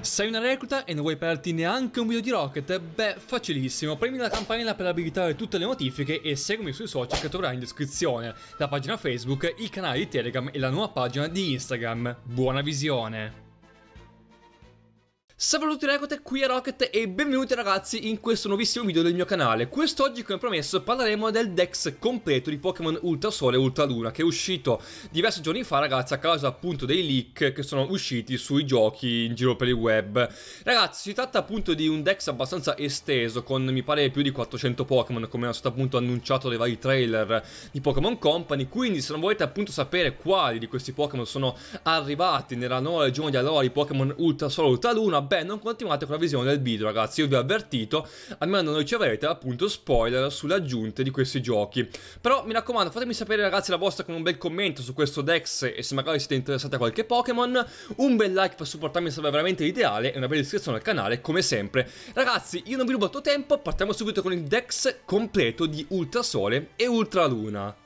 Sei una recluta e non vuoi perderti neanche un video di Rocket? Beh, facilissimo, premi la campanella per abilitare tutte le notifiche e seguimi sui social che troverai in descrizione, la pagina Facebook, il canale di Telegram e la nuova pagina di Instagram. Buona visione! Salve a tutti Rocket, qui è Rocket e benvenuti ragazzi in questo nuovissimo video del mio canale Quest'oggi come promesso parleremo del Dex completo di Pokémon Ultra Sole e Ultra Luna Che è uscito diversi giorni fa ragazzi a causa appunto dei leak che sono usciti sui giochi in giro per il web Ragazzi si tratta appunto di un Dex abbastanza esteso con mi pare più di 400 Pokémon Come è stato appunto annunciato dai vari trailer di Pokémon Company Quindi se non volete appunto sapere quali di questi Pokémon sono arrivati nella nuova regione di allora di Pokémon Ultra Sole e Ultra Luna beh, non continuate con la visione del video, ragazzi. Io vi ho avvertito, almeno non avrete appunto spoiler sulle aggiunte di questi giochi. Però mi raccomando, fatemi sapere, ragazzi, la vostra con un bel commento su questo Dex e se magari siete interessati a qualche Pokémon. Un bel like per supportarmi sarebbe veramente ideale e una bella iscrizione al canale, come sempre. Ragazzi, io non vi rubo altro tempo, partiamo subito con il Dex completo di Ultrasole e Ultraluna.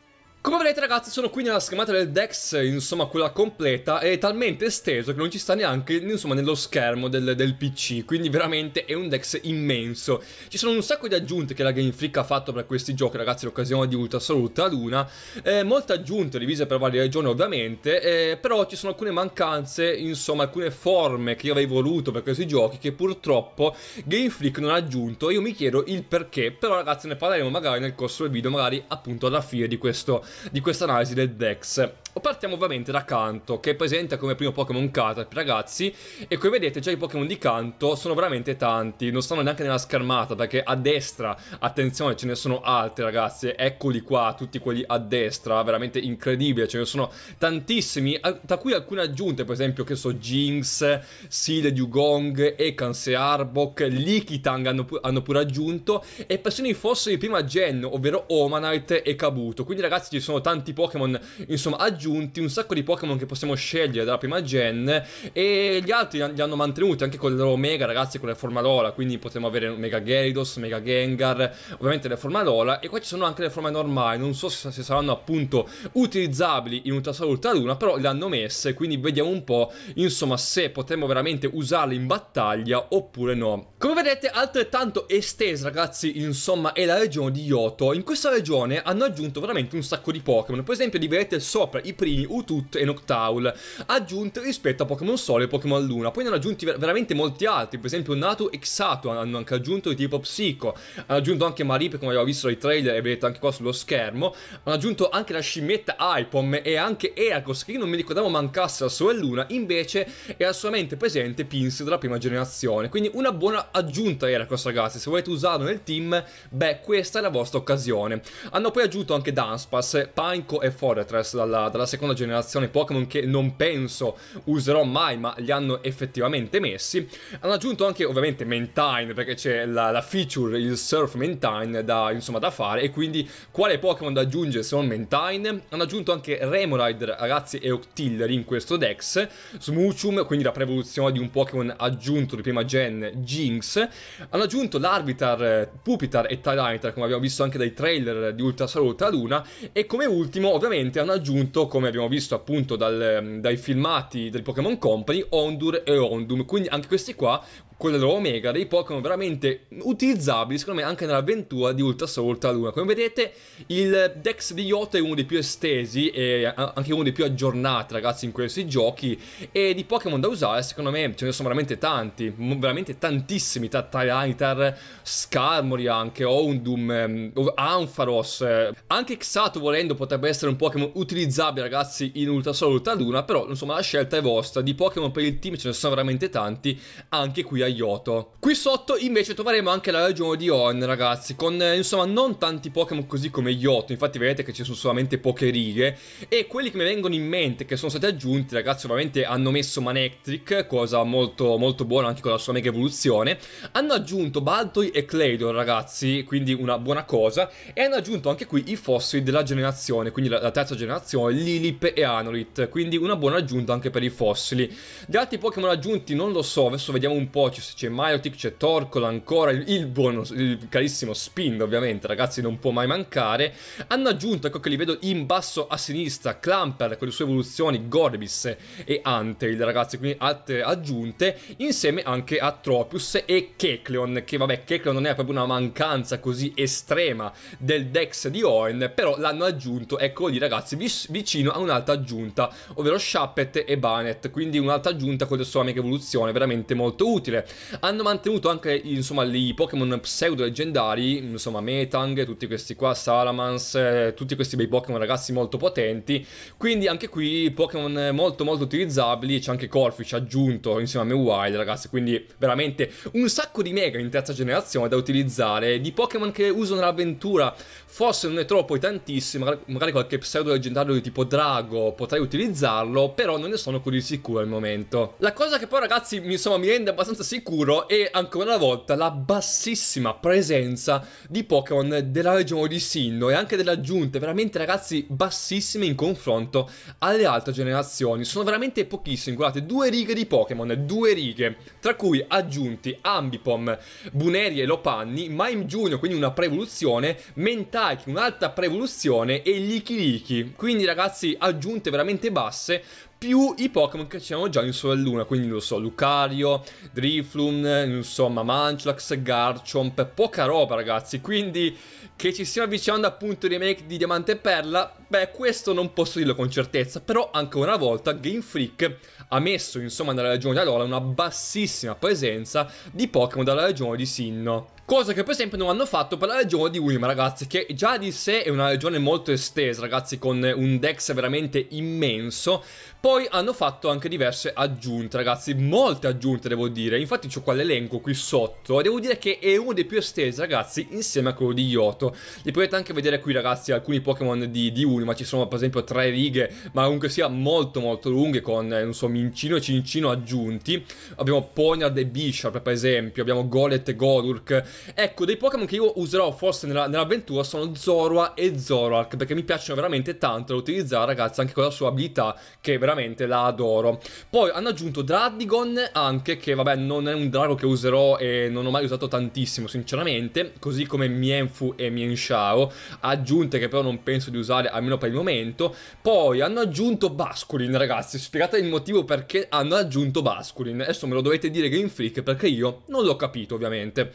Come vedete ragazzi sono qui nella schermata del Dex, insomma quella completa, è talmente esteso che non ci sta neanche insomma, nello schermo del, del, PC, quindi veramente è un Dex immenso. Ci sono un sacco di aggiunte che la Game Freak ha fatto per questi giochi ragazzi, l'occasione di Ultra Sol, Ultra Luna, eh, molte aggiunte divise per varie regioni ovviamente, eh, però ci sono alcune mancanze, insomma alcune forme che io avrei voluto per questi giochi che purtroppo Game Freak non ha aggiunto, io mi chiedo il perché, però ragazzi ne parleremo magari nel corso del video, magari appunto alla fine di questo di questa analisi del DEX Partiamo ovviamente da Kanto, che è presente come primo Pokémon Caterpie, ragazzi. E come vedete già i Pokémon di Kanto sono veramente tanti, non stanno neanche nella schermata, perché a destra, attenzione, ce ne sono altri, ragazzi. Eccoli qua, tutti quelli a destra, veramente incredibile, ce ne sono tantissimi, tra cui alcune aggiunte, per esempio, che so, Jinx, Seal, Dugong, Ekanse, Arbok, Likitang hanno, pu hanno pure aggiunto, e persino fosse di prima gen, ovvero Omanite e Kabuto. Quindi ragazzi ci sono tanti Pokémon, insomma, aggiunti aggiunti un sacco di Pokémon che possiamo scegliere dalla prima gen e gli altri li hanno mantenuti anche con le loro Mega, ragazzi, con le Lola quindi potremmo avere Mega Gyarados, Mega Gengar, ovviamente le forme Lola e qua ci sono anche le forme normali, non so se, saranno appunto utilizzabili in Ultrasol Ultraluna, però le hanno messe, quindi vediamo un po', insomma, se potremmo veramente usarle in battaglia oppure no. Come vedete, altrettanto estesa, ragazzi, insomma, è la regione di Yoto. In questa regione hanno aggiunto veramente un sacco di Pokémon, per esempio li vedete sopra i primi Utut e Noctowl, aggiunte rispetto a Pokémon Sole e Pokémon Luna. Poi ne hanno aggiunti ver veramente molti altri, per esempio Natu e Xatu hanno anche aggiunto di tipo Psico, hanno aggiunto anche Marip come abbiamo visto nei trailer e vedete anche qua sullo schermo, hanno aggiunto anche la scimmietta Ipom e anche Earcos che io non mi ricordavo mancasse a Sole e Luna, invece è assolutamente presente Pins della prima generazione, quindi una buona aggiunta Earcos ragazzi, se volete usarlo nel team, beh questa è la vostra occasione. Hanno poi aggiunto anche Dunspass, Panko e Fortress dalla, dalla seconda generazione Pokémon che non penso userò mai, ma li hanno effettivamente messi. Hanno aggiunto anche ovviamente Mentine, perché c'è la, la, feature, il Surf Mentine da, insomma, da fare, e quindi quale Pokémon da aggiungere se non Mentine? Hanno aggiunto anche Remoraid, ragazzi, e Octillery in questo Dex, Smoochum, quindi la pre-evoluzione di un Pokémon aggiunto di prima gen, Jinx. Hanno aggiunto l'Arbitar, Pupitar e Tyranitar, come abbiamo visto anche dai trailer di Ultra a Luna, e come ultimo ovviamente hanno aggiunto, come come abbiamo visto appunto dal, dai filmati del Pokémon Company, Ondur e Ondum, quindi anche questi qua quella dell'Omega, dei Pokémon veramente utilizzabili, secondo me, anche nell'avventura di Ultra Soul tra Luna. Come vedete, il Dex di Yota è uno dei più estesi e anche uno dei più aggiornati, ragazzi, in questi giochi. E di Pokémon da usare, secondo me, ce ne sono veramente tanti, veramente tantissimi, tra Tyranitar, Skarmory anche, Oundum, ehm, Ampharos. Anche Xato, volendo, potrebbe essere un Pokémon utilizzabile, ragazzi, in Ultra Soul Ultra Luna, però, insomma, la scelta è vostra. Di Pokémon per il team ce ne sono veramente tanti, anche qui a Yoto. Qui sotto invece troveremo anche la regione di On, ragazzi, con eh, insomma non tanti Pokémon così come Yoto, infatti vedete che ci sono solamente poche righe, e quelli che mi vengono in mente, che sono stati aggiunti, ragazzi, ovviamente hanno messo Manectric, cosa molto, molto buona anche con la sua mega evoluzione, hanno aggiunto Baltoy e Claydor, ragazzi, quindi una buona cosa, e hanno aggiunto anche qui i fossili della generazione, quindi la, la terza generazione, Lilip e Anorit, quindi una buona aggiunta anche per i fossili. Gli altri Pokémon aggiunti non lo so, adesso vediamo un po', ci Cassius, c'è Myotic, c'è Torkoal ancora, il, il buono, il carissimo Spin ovviamente, ragazzi non può mai mancare. Hanno aggiunto, ecco che li vedo in basso a sinistra, Clamper con le sue evoluzioni, Gorbis e Antail ragazzi, quindi altre aggiunte, insieme anche a Tropius e Kecleon, che vabbè Kecleon non è proprio una mancanza così estrema del Dex di Oen, però l'hanno aggiunto, ecco lì ragazzi, vicino a un'altra aggiunta, ovvero Shuppet e Banet, quindi un'altra aggiunta con le sue amiche evoluzione, veramente molto utile hanno mantenuto anche insomma i Pokémon pseudo leggendari, insomma Metang, tutti questi qua, Salamans, eh, tutti questi bei Pokémon ragazzi molto potenti, quindi anche qui Pokémon molto molto utilizzabili, c'è anche Corfish aggiunto insieme a Mewild ragazzi, quindi veramente un sacco di mega in terza generazione da utilizzare, di Pokémon che usano nell'avventura, Forse non è troppo e tantissimo, magari, qualche pseudo leggendario di tipo Drago potrei utilizzarlo, però non ne sono così sicuro al momento. La cosa che poi ragazzi mi, insomma, mi rende abbastanza sicuro è ancora una volta la bassissima presenza di Pokémon della regione di Sinnoh e anche delle aggiunte, veramente ragazzi bassissime in confronto alle altre generazioni. Sono veramente pochissime, guardate, due righe di Pokémon, due righe, tra cui aggiunti Ambipom, Buneri e Lopanni, Mime Junior, quindi una pre-evoluzione, Mental Strike, un'altra prevoluzione e Likiliki. Quindi ragazzi, aggiunte veramente basse più i Pokémon che c'erano già in Sole Luna, quindi lo so, Lucario, Driflum, insomma, Manchlax, Garchomp, poca roba ragazzi, quindi che ci stiamo avvicinando appunto ai remake di Diamante e Perla, beh questo non posso dirlo con certezza, però ancora una volta Game Freak ha messo insomma nella regione di Alola una bassissima presenza di Pokémon dalla regione di Sinnoh. Cosa che per esempio non hanno fatto per la regione di Wim, ragazzi, che già di sé è una regione molto estesa, ragazzi, con un dex veramente immenso. Poi hanno fatto anche diverse aggiunte, ragazzi, molte aggiunte devo dire. Infatti c'ho qua l'elenco qui sotto e devo dire che è uno dei più estesi, ragazzi, insieme a quello di Yoto. Li potete anche vedere qui, ragazzi, alcuni Pokémon di, di Unima. Ci sono per esempio tre righe, ma comunque sia molto molto lunghe con, eh, non so, Mincino e Cincino aggiunti. Abbiamo Ponyard e Bishop, per esempio. Abbiamo Golet e Godurk. Ecco, dei Pokémon che io userò forse nella, nell'avventura sono Zorua e Zoroark, perché mi piacciono veramente tanto da utilizzare, ragazzi, anche con la sua abilità, che veramente la adoro. Poi hanno aggiunto Dradigon, anche che, vabbè, non è un drago che userò e non ho mai usato tantissimo, sinceramente, così come Mienfu e Mienshao, aggiunte che però non penso di usare, almeno per il momento. Poi hanno aggiunto Basculin, ragazzi, spiegate il motivo perché hanno aggiunto Basculin. Adesso me lo dovete dire Game Freak, perché io non l'ho capito, ovviamente.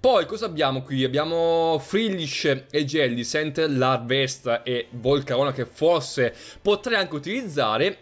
Poi cosa abbiamo qui? Abbiamo Frillish e Jelly, Sent, Larvesta e Volcarona che forse potrei anche utilizzare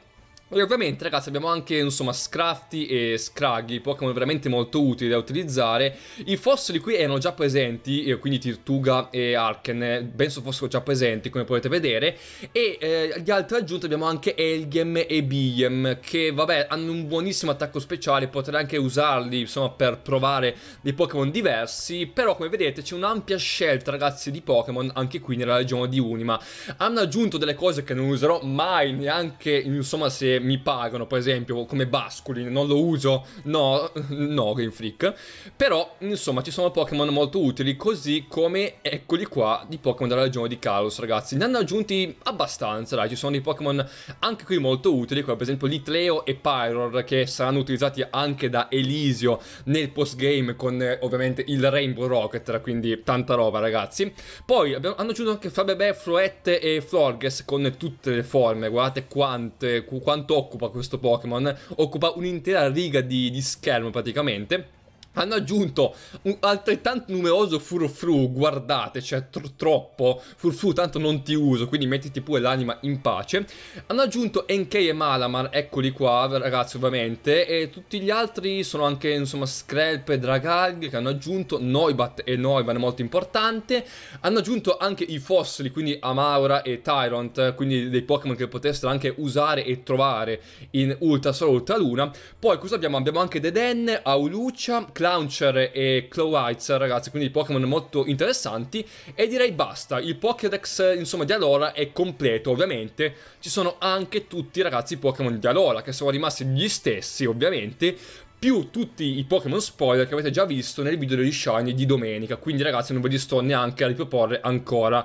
e ovviamente ragazzi abbiamo anche insomma Scrafty e Scraggy, Pokémon veramente molto utili da utilizzare I fossili qui erano già presenti, eh, quindi Tirtuga e Arken, eh, penso fossero già presenti come potete vedere E eh, di altre aggiunte abbiamo anche Elgem e Biem, che vabbè hanno un buonissimo attacco speciale Potrei anche usarli insomma per provare dei Pokémon diversi Però come vedete c'è un'ampia scelta ragazzi di Pokémon anche qui nella regione di Unima Hanno aggiunto delle cose che non userò mai neanche insomma se mi pagano, per esempio, come basculi, non lo uso, no, no Game Freak. Però, insomma, ci sono Pokémon molto utili, così come eccoli qua di Pokémon della regione di Kalos, ragazzi. Ne hanno aggiunti abbastanza, dai, ci sono dei Pokémon anche qui molto utili, come per esempio Litleo e Pyror, che saranno utilizzati anche da Elisio nel postgame con eh, ovviamente il Rainbow Rocket, quindi tanta roba, ragazzi. Poi abbiamo, hanno aggiunto anche Fabebè, Fluette e Florges con tutte le forme, guardate quante, quanto quanto occupa questo Pokémon, occupa un'intera riga di, di schermo praticamente hanno aggiunto un altrettanto numeroso furfru, guardate, cioè tr troppo, furfru tanto non ti uso, quindi mettiti pure l'anima in pace. Hanno aggiunto Enkei e Malamar, eccoli qua ragazzi ovviamente, e tutti gli altri sono anche insomma Skrelp e Dragalg che hanno aggiunto, Noibat e Noivan molto importante, hanno aggiunto anche i fossili, quindi Amaura e Tyrant, quindi dei Pokémon che potessero anche usare e trovare in Ultra Sol Ultra Luna. Poi cosa abbiamo? Abbiamo anche Deden, Aulucia, Cl Launcher e Clowitzer, ragazzi, quindi Pokémon molto interessanti. E direi basta, il Pokédex, insomma, di allora è completo, ovviamente. Ci sono anche tutti, ragazzi, i Pokémon di allora, che sono rimasti gli stessi, ovviamente più tutti i Pokémon spoiler che avete già visto nel video degli Shiny di domenica, quindi ragazzi non ve li sto neanche a riproporre ancora.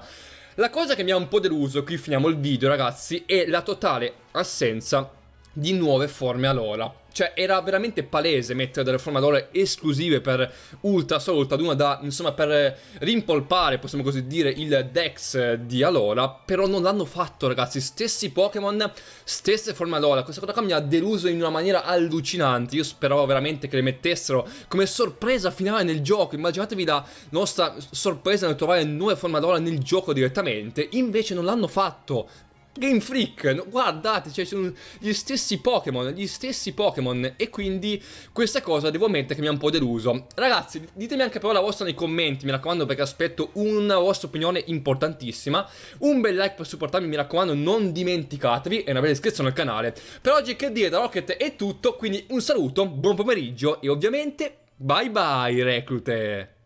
La cosa che mi ha un po' deluso, qui finiamo il video ragazzi, è la totale assenza di nuove forme allora. Cioè, era veramente palese mettere delle formature esclusive per Ultra Soul, Ultra Duna da, insomma, per rimpolpare, possiamo così dire, il Dex di Alola, però non l'hanno fatto, ragazzi. Stessi Pokémon, stesse forme Alola. Questa cosa qua mi ha deluso in una maniera allucinante. Io speravo veramente che le mettessero come sorpresa finale nel gioco. Immaginatevi la nostra sorpresa nel trovare nuove forme Alola nel gioco direttamente. Invece non l'hanno fatto. Game Freak, guardate, cioè sono gli stessi Pokémon, gli stessi Pokémon e quindi questa cosa devo ammettere che mi ha un po' deluso. Ragazzi, ditemi anche però la vostra nei commenti, mi raccomando perché aspetto una vostra opinione importantissima. Un bel like per supportarmi, mi raccomando, non dimenticatevi e una bella iscrizione al canale. Per oggi che dire, da Rocket è tutto, quindi un saluto, buon pomeriggio e ovviamente bye bye reclute!